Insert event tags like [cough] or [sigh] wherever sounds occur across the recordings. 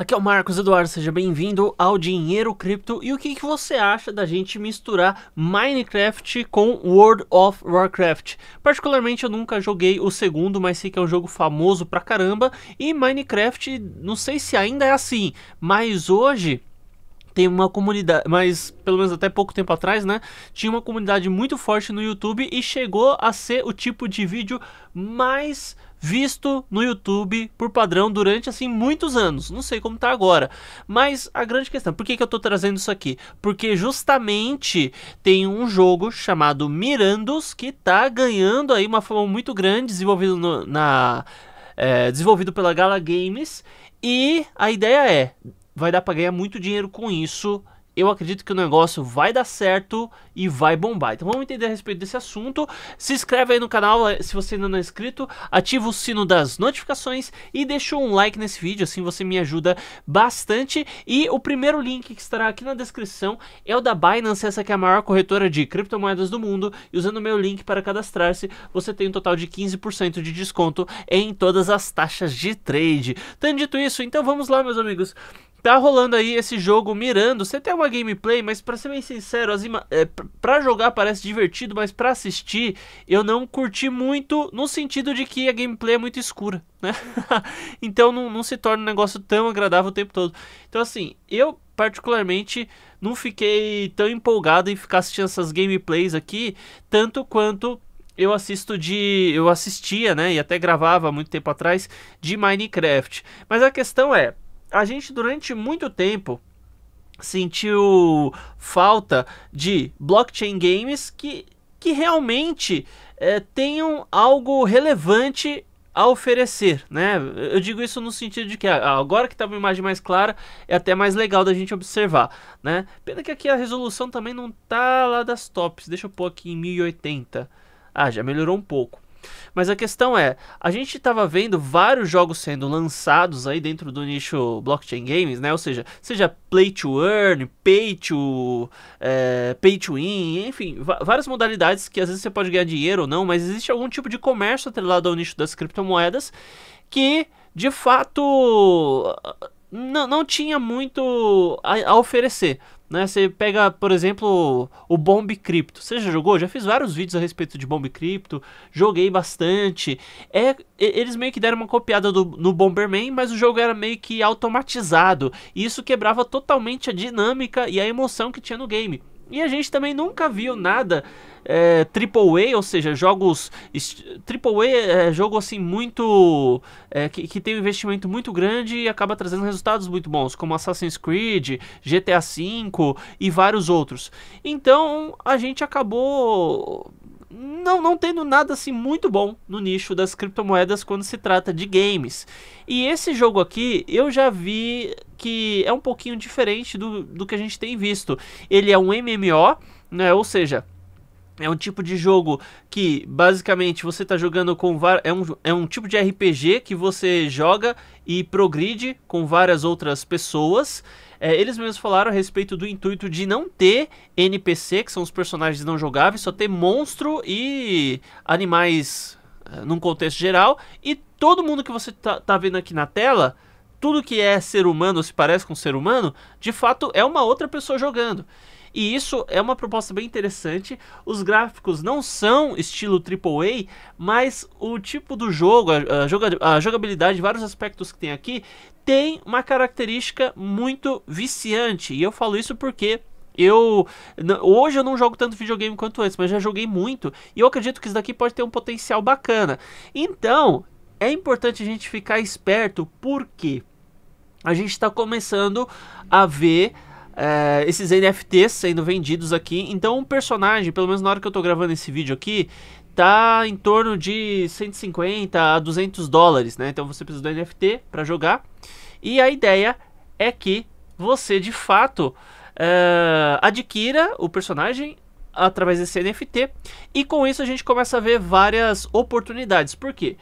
Aqui é o Marcos Eduardo, seja bem-vindo ao Dinheiro Cripto. E o que, que você acha da gente misturar Minecraft com World of Warcraft? Particularmente eu nunca joguei o segundo, mas sei que é um jogo famoso pra caramba. E Minecraft, não sei se ainda é assim, mas hoje tem uma comunidade, mas pelo menos até pouco tempo atrás, né? Tinha uma comunidade muito forte no YouTube e chegou a ser o tipo de vídeo mais visto no YouTube por padrão durante assim muitos anos. Não sei como tá agora, mas a grande questão, por que, que eu tô trazendo isso aqui? Porque justamente tem um jogo chamado Mirandos que tá ganhando aí uma fama muito grande, desenvolvido no, na é, desenvolvido pela Gala Games e a ideia é vai dar para ganhar muito dinheiro com isso. Eu acredito que o negócio vai dar certo e vai bombar. Então vamos entender a respeito desse assunto. Se inscreve aí no canal eh, se você ainda não é inscrito, ativa o sino das notificações e deixa um like nesse vídeo, assim você me ajuda bastante. E o primeiro link que estará aqui na descrição é o da Binance, essa que é a maior corretora de criptomoedas do mundo. E usando o meu link para cadastrar-se, você tem um total de 15% de desconto em todas as taxas de trade. Tendo dito isso, então vamos lá, meus amigos. Tá rolando aí esse jogo mirando. Você tem uma gameplay, mas para ser bem sincero, as é, para jogar parece divertido, mas para assistir eu não curti muito no sentido de que a gameplay é muito escura, né? [laughs] então não, não se torna um negócio tão agradável o tempo todo. Então assim, eu particularmente não fiquei tão empolgado em ficar assistindo essas gameplays aqui, tanto quanto eu assisto de. Eu assistia, né? E até gravava muito tempo atrás de Minecraft. Mas a questão é a gente durante muito tempo sentiu falta de blockchain games que, que realmente é, tenham algo relevante a oferecer, né? Eu digo isso no sentido de que ah, agora que está uma imagem mais clara, é até mais legal da gente observar, né? Pena que aqui a resolução também não tá lá das tops. Deixa eu pôr aqui em 1080. Ah, já melhorou um pouco. Mas a questão é, a gente estava vendo vários jogos sendo lançados aí dentro do nicho blockchain games, né? Ou seja, seja play to earn, pay to, é, pay to win, enfim, várias modalidades que às vezes você pode ganhar dinheiro ou não, mas existe algum tipo de comércio atrelado ao nicho das criptomoedas que, de fato, não, não tinha muito a, a oferecer. Né? Você pega, por exemplo, o Bomb Crypto. Você já jogou? Já fiz vários vídeos a respeito de Bomb Crypto. Joguei bastante. É, eles meio que deram uma copiada do, no Bomberman, mas o jogo era meio que automatizado. E isso quebrava totalmente a dinâmica e a emoção que tinha no game. E a gente também nunca viu nada é, eh, AAA, ou seja, jogos. AAA é jogo assim muito. É, que, que tem um investimento muito grande e acaba trazendo resultados muito bons, como Assassin's Creed, GTA V e vários outros. Então a gente acabou não, não tendo nada assim muito bom no nicho das criptomoedas quando se trata de games. E esse jogo aqui eu já vi que é um pouquinho diferente do, do que a gente tem visto. Ele é um MMO, né? Ou seja, é um tipo de jogo que basicamente você está jogando com var... é, um, é um tipo de RPG que você joga e progride com várias outras pessoas. É, eles mesmos falaram a respeito do intuito de não ter NPC, que são os personagens não jogáveis, só ter monstro e animais é, num contexto geral. E todo mundo que você tá, tá vendo aqui na tela tudo que é ser humano, se parece com um ser humano, de fato é uma outra pessoa jogando. E isso é uma proposta bem interessante. Os gráficos não são estilo AAA, mas o tipo do jogo, a, a jogabilidade, vários aspectos que tem aqui, tem uma característica muito viciante. E eu falo isso porque eu hoje eu não jogo tanto videogame quanto antes, mas já joguei muito e eu acredito que isso daqui pode ter um potencial bacana. Então, é importante a gente ficar esperto porque a gente está começando a ver é, esses NFTs sendo vendidos aqui. Então, um personagem, pelo menos na hora que eu estou gravando esse vídeo aqui, tá em torno de 150 a 200 dólares, né? Então você precisa do NFT para jogar. E a ideia é que você de fato é, adquira o personagem através desse NFT e com isso a gente começa a ver várias oportunidades. Por quê?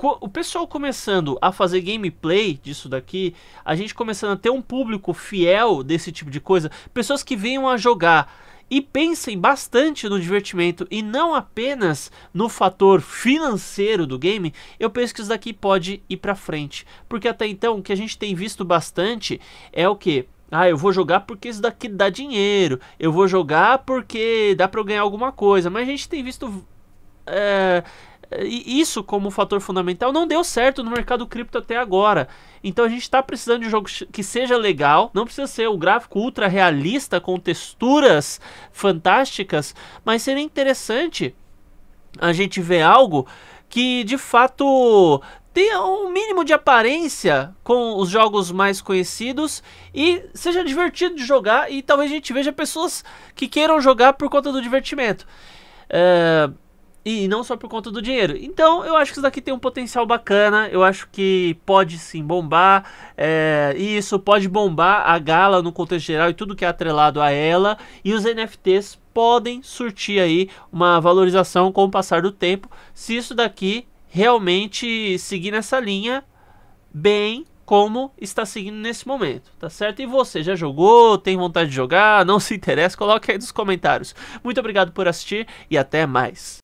o pessoal começando a fazer gameplay disso daqui, a gente começando a ter um público fiel desse tipo de coisa, pessoas que venham a jogar e pensem bastante no divertimento e não apenas no fator financeiro do game, eu penso que isso daqui pode ir para frente, porque até então o que a gente tem visto bastante é o que ah, eu vou jogar porque isso daqui dá dinheiro. Eu vou jogar porque dá para eu ganhar alguma coisa. Mas a gente tem visto é, isso como fator fundamental não deu certo no mercado cripto até agora. Então a gente está precisando de um jogo que seja legal, não precisa ser o gráfico ultra realista com texturas fantásticas, mas seria interessante a gente ver algo que de fato tenha um mínimo de aparência com os jogos mais conhecidos e seja divertido de jogar e talvez a gente veja pessoas que queiram jogar por conta do divertimento. Uh, e não só por conta do dinheiro. Então, eu acho que isso daqui tem um potencial bacana. Eu acho que pode sim bombar. É, e isso pode bombar a gala no contexto geral e tudo que é atrelado a ela. E os NFTs podem surtir aí uma valorização com o passar do tempo. Se isso daqui realmente seguir nessa linha bem como está seguindo nesse momento, tá certo? E você já jogou? Tem vontade de jogar? Não se interessa? Coloque aí nos comentários. Muito obrigado por assistir e até mais.